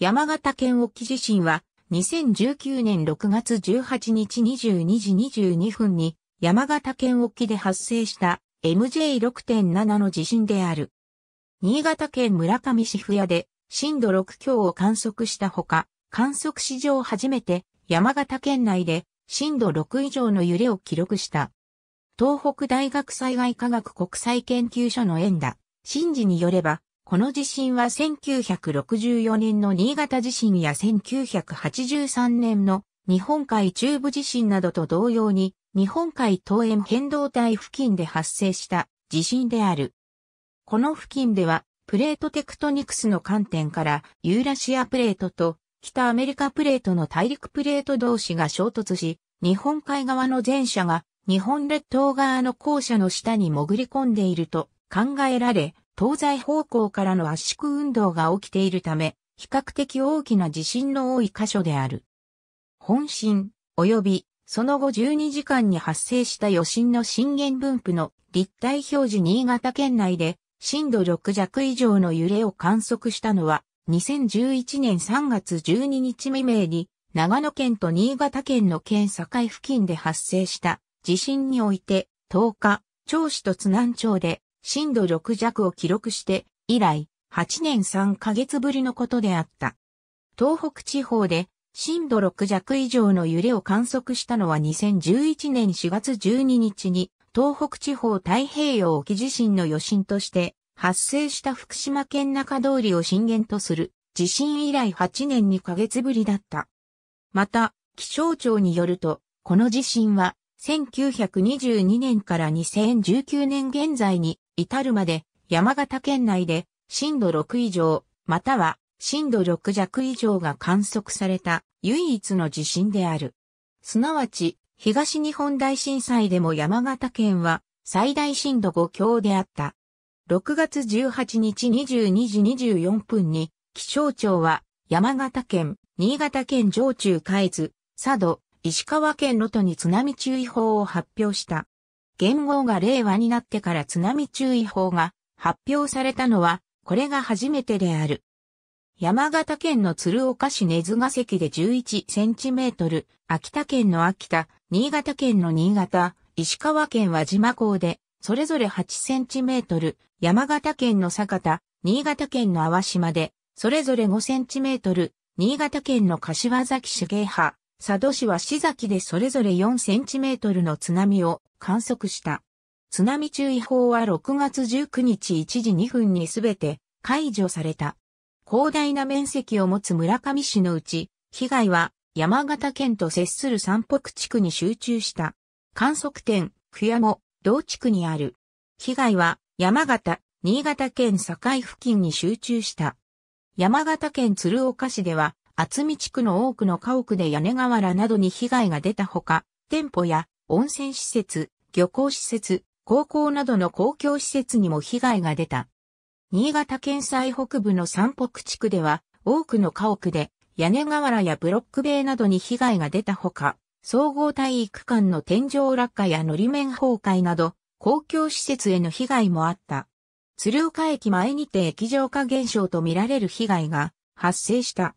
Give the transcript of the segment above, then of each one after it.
山形県沖地震は、2019年6月18日22時22分に、山形県沖で発生した MJ6.7 の地震である。新潟県村上市府屋で震度6強を観測したほか、観測史上初めて山形県内で震度6以上の揺れを記録した。東北大学災害科学国際研究所の縁だ。真治によれば、この地震は1964年の新潟地震や1983年の日本海中部地震などと同様に日本海東円変動帯付近で発生した地震である。この付近ではプレートテクトニクスの観点からユーラシアプレートと北アメリカプレートの大陸プレート同士が衝突し、日本海側の前者が日本列島側の後者の下に潜り込んでいると考えられ、東西方向からの圧縮運動が起きているため、比較的大きな地震の多い箇所である。本震、及び、その後12時間に発生した余震の震源分布の立体表示新潟県内で震度6弱以上の揺れを観測したのは2011年3月12日未明に長野県と新潟県の県境付近で発生した地震において10日、長市と津南町で震度6弱を記録して、以来、8年3ヶ月ぶりのことであった。東北地方で震度6弱以上の揺れを観測したのは2011年4月12日に東北地方太平洋沖地震の余震として発生した福島県中通りを震源とする地震以来8年2ヶ月ぶりだった。また、気象庁によると、この地震は1922年から2019年現在に至るまで山形県内で震度6以上、または震度6弱以上が観測された唯一の地震である。すなわち、東日本大震災でも山形県は最大震度5強であった。6月18日22時24分に気象庁は山形県、新潟県上中海津、佐渡、石川県能登に津波注意報を発表した。元号が令和になってから津波注意報が発表されたのは、これが初めてである。山形県の鶴岡市根津ヶ関で11センチメートル、秋田県の秋田、新潟県の新潟、石川県輪島港で、それぞれ8センチメートル、山形県の酒田、新潟県の淡島で、それぞれ5センチメートル、新潟県の柏崎市芸派、佐渡市は市崎でそれぞれ4センチメートルの津波を観測した。津波注意報は6月19日1時2分にすべて解除された。広大な面積を持つ村上市のうち、被害は山形県と接する山北地区に集中した。観測点、久屋も同地区にある。被害は山形、新潟県境付近に集中した。山形県鶴岡市では厚見地区の多くの家屋で屋根瓦などに被害が出たほか、店舗や温泉施設、漁港施設、高校などの公共施設にも被害が出た。新潟県最北部の山北地区では、多くの家屋で屋根瓦やブロック塀などに被害が出たほか、総合体育館の天井落下やのり面崩壊など、公共施設への被害もあった。鶴岡駅前にて液状化現象とみられる被害が発生した。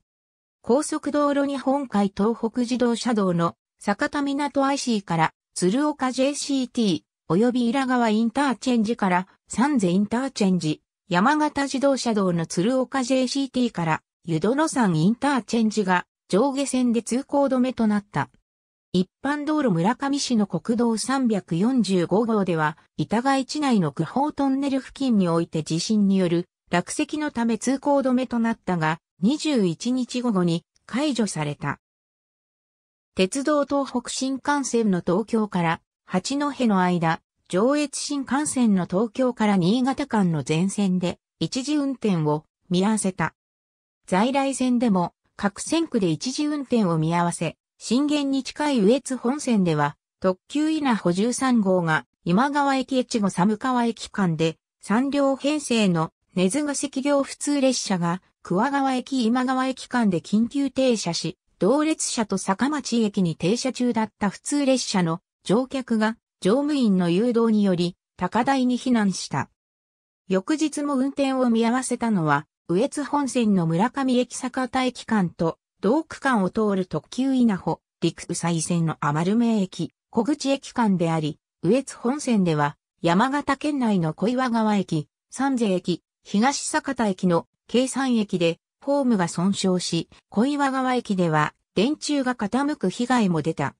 高速道路日本海東北自動車道の坂田港 IC から鶴岡 JCT 及び平川インターチェンジから三瀬インターチェンジ、山形自動車道の鶴岡 JCT から湯殿山インターチェンジが上下線で通行止めとなった。一般道路村上市の国道345号では、板賀市内の区法トンネル付近において地震による落石のため通行止めとなったが、21日午後に解除された。鉄道東北新幹線の東京から八戸の間、上越新幹線の東京から新潟間の全線で一時運転を見合わせた。在来線でも各線区で一時運転を見合わせ、震源に近い上越本線では特急稲穂13号が今川駅越後寒川駅間で3両編成の根津が赤行普通列車が桑川駅今川駅間で緊急停車し、同列車と坂町駅に停車中だった普通列車の乗客が乗務員の誘導により高台に避難した。翌日も運転を見合わせたのは、羽越本線の村上駅坂田駅間と同区間を通る特急稲穂、陸羽西線の余目駅、小口駅間であり、羽越本線では山形県内の小岩川駅、三瀬駅、東坂田駅の京山駅でホームが損傷し、小岩川駅では電柱が傾く被害も出た。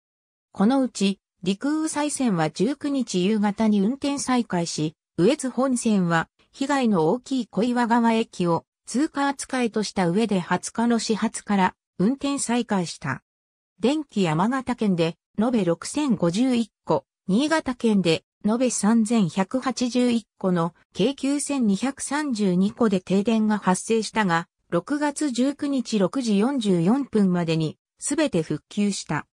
このうち、陸羽西線は19日夕方に運転再開し、上越本線は被害の大きい小岩川駅を通過扱いとした上で20日の始発から運転再開した。電気山形県で延べ6051個、新潟県で延べ3181個の京急1232個で停電が発生したが、6月19日6時44分までにすべて復旧した。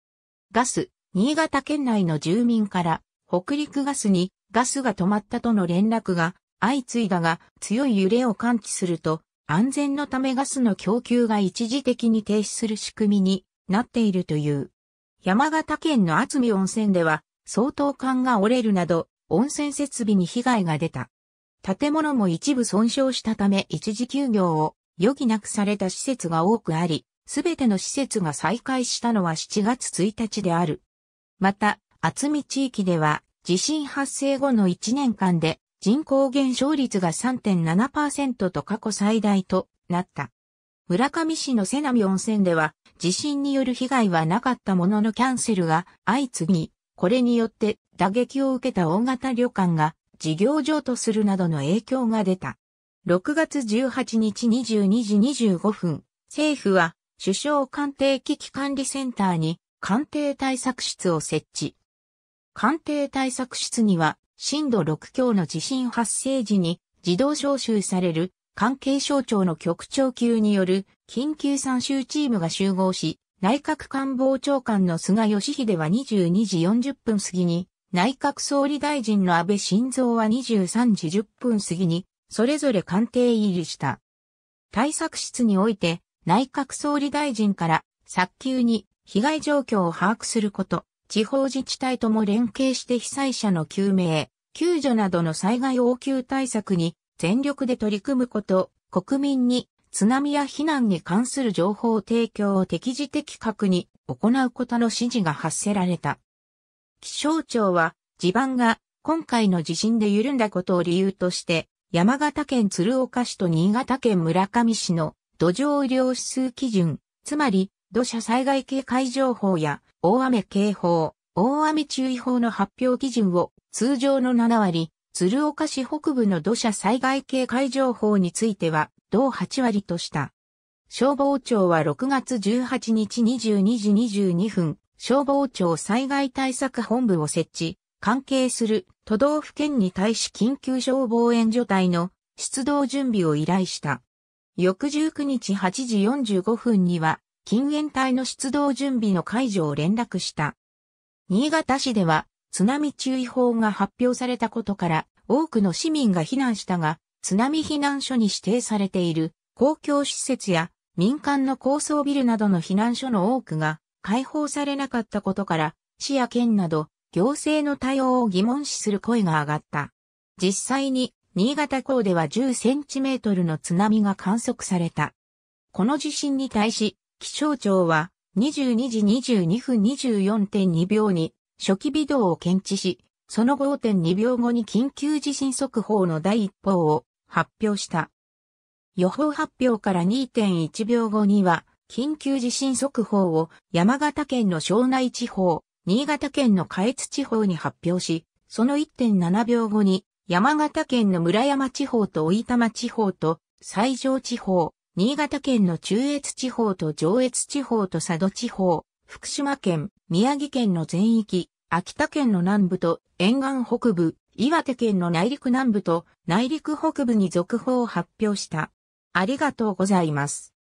ガス、新潟県内の住民から北陸ガスにガスが止まったとの連絡が相次いだが強い揺れを感知すると安全のためガスの供給が一時的に停止する仕組みになっているという。山形県の厚見温泉では相当管が折れるなど、温泉設備に被害が出た。建物も一部損傷したため一時休業を余儀なくされた施設が多くあり、すべての施設が再開したのは7月1日である。また、厚見地域では、地震発生後の1年間で人口減少率が3.7%と過去最大となった。村上市の瀬波温泉では、地震による被害はなかったもののキャンセルが相次ぎ、これによって打撃を受けた大型旅館が事業上とするなどの影響が出た。6月18日22時25分、政府は首相官邸危機管理センターに官邸対策室を設置。官邸対策室には震度6強の地震発生時に自動招集される関係省庁の局長級による緊急参集チームが集合し、内閣官房長官の菅義偉は22時40分過ぎに、内閣総理大臣の安倍晋三は23時10分過ぎに、それぞれ官邸入りした。対策室において、内閣総理大臣から、早急に被害状況を把握すること、地方自治体とも連携して被災者の救命、救助などの災害応急対策に全力で取り組むこと、国民に津波や避難に関する情報提供を適時的確に行うことの指示が発せられた。気象庁は地盤が今回の地震で緩んだことを理由として、山形県鶴岡市と新潟県村上市の土壌雨量指数基準、つまり土砂災害警戒情報や大雨警報、大雨注意報の発表基準を通常の7割、鶴岡市北部の土砂災害警戒情報については同8割とした。消防庁は6月18日22時22分、消防庁災害対策本部を設置、関係する都道府県に対し緊急消防援助隊の出動準備を依頼した。翌19日8時45分には、禁煙隊の出動準備の解除を連絡した。新潟市では津波注意報が発表されたことから多くの市民が避難したが、津波避難所に指定されている公共施設や民間の高層ビルなどの避難所の多くが開放されなかったことから、市や県など行政の対応を疑問視する声が上がった。実際に新潟港では10センチメートルの津波が観測された。この地震に対し、気象庁は22時22分24.2秒に初期微動を検知し、その5.2秒後に緊急地震速報の第一報を発表した。予報発表から2.1秒後には、緊急地震速報を山形県の庄内地方、新潟県の下越地方に発表し、その1.7秒後に山形県の村山地方と大玉地方と西条地方、新潟県の中越地方と上越地方と佐渡地方、福島県、宮城県の全域、秋田県の南部と沿岸北部、岩手県の内陸南部と内陸北部に続報を発表した。ありがとうございます。